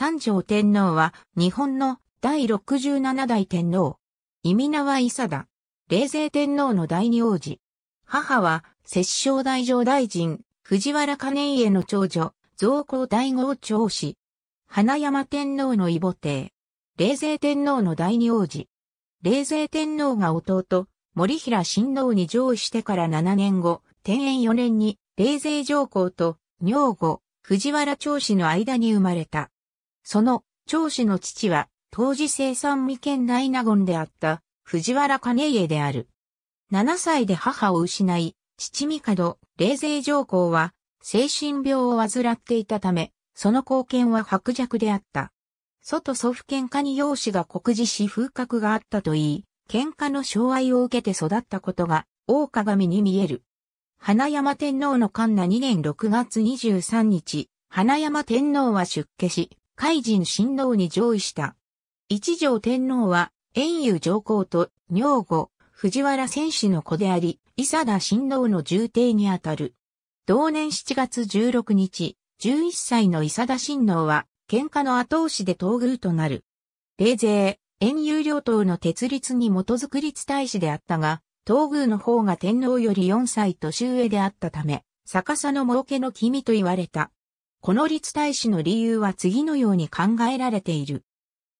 三条天皇は日本の第67代天皇。意味名は伊佐田。冷勢天皇の第二王子。母は、摂政大上大臣、藤原兼家の長女、造皇大号長子。花山天皇の異母帝。冷勢天皇の第二王子。冷勢天皇が弟、森平親王に上位してから7年後、天延4年に、冷勢上皇と、女房藤原長子の間に生まれた。その長子の父は、当時生産未見内納言であった藤原兼家である。7歳で母を失い、父帝、冷勢上皇は、精神病を患っていたため、その貢献は薄弱であった。外祖父喧嘩に容姿が告示し風格があったといい、喧嘩の障害を受けて育ったことが、大鏡に見える。花山天皇の神奈2年6月23日、花山天皇は出家し、海神親王に上位した。一条天皇は、遠遊上皇と女後、藤原戦士の子であり、伊佐田親王の重帝にあたる。同年7月16日、11歳の伊佐田親王は、喧嘩の後押しで東宮となる。冷税、遠遊両党の鉄律に基づく立大使であったが、東宮の方が天皇より4歳年上であったため、逆さの儲けの君と言われた。この立大使の理由は次のように考えられている。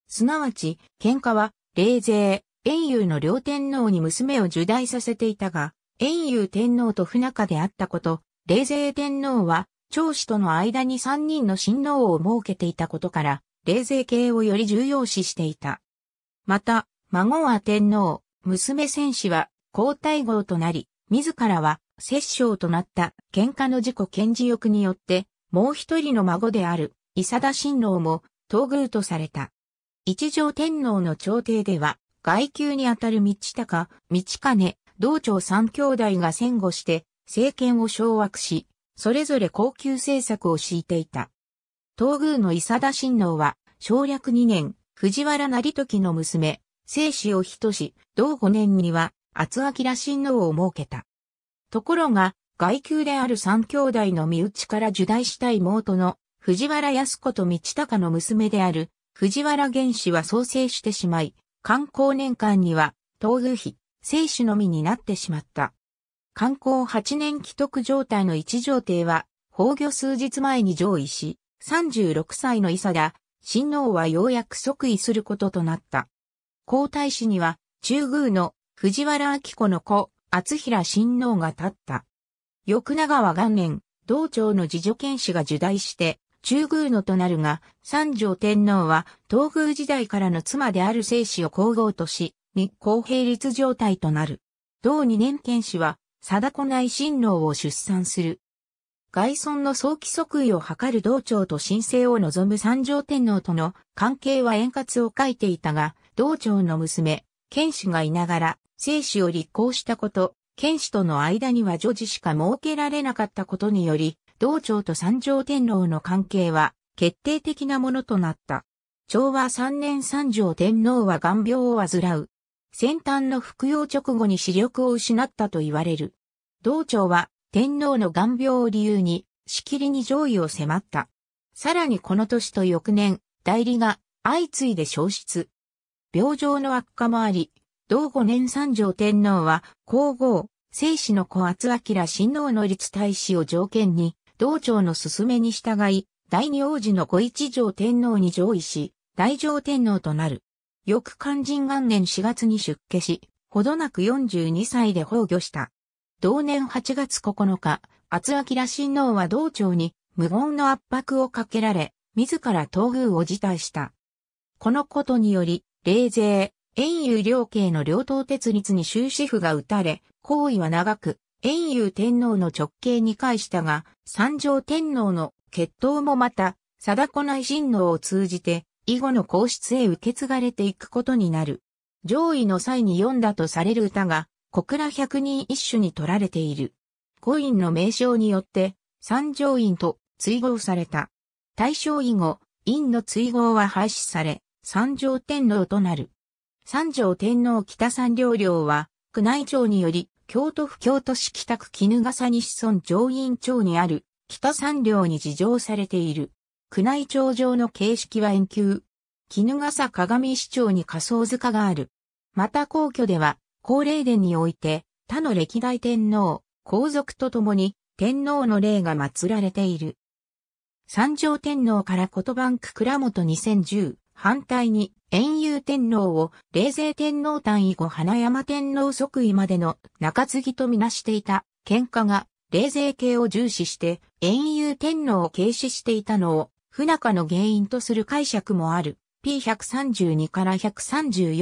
すなわち、喧嘩は、霊勢、遠遊の両天皇に娘を受代させていたが、遠遊天皇と不仲であったこと、霊勢天皇は、長子との間に三人の親王を設けていたことから、霊勢系をより重要視していた。また、孫は天皇、娘戦士は皇太后となり、自らは摂政となった喧嘩の自己顕示欲によってもう一人の孫である、伊佐田親王も、東宮とされた。一条天皇の朝廷では、外宮にあたる道高、道金、道長三兄弟が戦後して、政権を掌握し、それぞれ高級政策を敷いていた。東宮の伊佐田親王は、省略二年、藤原成時の娘、生死を人し、同五年には、厚明親王を設けた。ところが、外宮である三兄弟の身内から受代した妹の藤原康子と道隆の娘である藤原玄氏は創生してしまい、観光年間には、東宮妃、生死のみになってしまった。観光8年既得状態の一条帝は、崩御数日前に上位し、36歳の伊佐田、親王はようやく即位することとなった。皇太子には、中宮の藤原明子の子、厚平親王が立った。翌長は元年、道長の自助剣士が受代して、中宮のとなるが、三条天皇は、東宮時代からの妻である聖子を皇后とし、日光平立状態となる。同二年剣士は、貞子内親王を出産する。外孫の早期即位を図る道長と申請を望む三条天皇との関係は円滑を書いていたが、道長の娘、剣士がいながら、生死を立候したこと、剣士との間には女児しか設けられなかったことにより、道長と三条天皇の関係は決定的なものとなった。昭和3年三条天皇は眼病を患う。先端の服用直後に視力を失ったと言われる。道長は天皇の眼病を理由に、しきりに上位を迫った。さらにこの年と翌年、代理が相次いで消失。病状の悪化もあり、同五年三条天皇は、皇后、聖子の小厚明親王の立大使を条件に、道長の勧めに従い、第二王子の五一条天皇に上位し、大乗天皇となる。翌肝心元年4月に出家し、ほどなく42歳で崩御した。同年8月9日、厚明親王は道長に無言の圧迫をかけられ、自ら東宮を辞退した。このことにより、冷勢、遠遊両家の両党鉄律に終止符が打たれ、行為は長く、遠遊天皇の直系に返したが、三条天皇の血統もまた、貞子内親王を通じて、以後の皇室へ受け継がれていくことになる。上位の際に読んだとされる歌が、小倉百人一首に取られている。五院の名称によって、三条院と追合された。大正以後、院の追合は廃止され、三条天皇となる。三条天皇北三両領は、宮内庁により、京都府京都市北区絹笠西村上院町にある、北三両に事情されている。宮内庁上の形式は遠球。絹笠鏡市長に仮想塚がある。また皇居では、高霊殿において、他の歴代天皇、皇族と共に、天皇の霊が祀られている。三条天皇から言葉んく倉本2010反対に、遠遊天皇を、冷静天皇単位後花山天皇即位までの中継ぎとみなしていた、喧嘩が、冷静系を重視して、遠遊天皇を軽視していたのを、不仲の原因とする解釈もある。P132 から134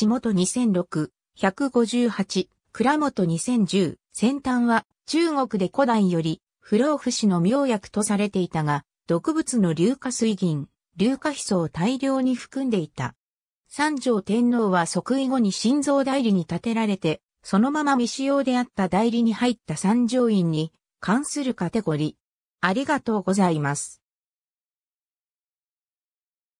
橋本2006、158、倉本2010、先端は、中国で古代より、不老不死の妙薬とされていたが、毒物の硫化水銀、硫化ヒ素を大量に含んでいた。三条天皇は即位後に心臓代理に立てられて、そのまま未使用であった代理に入った三条院に関するカテゴリー。ありがとうございます。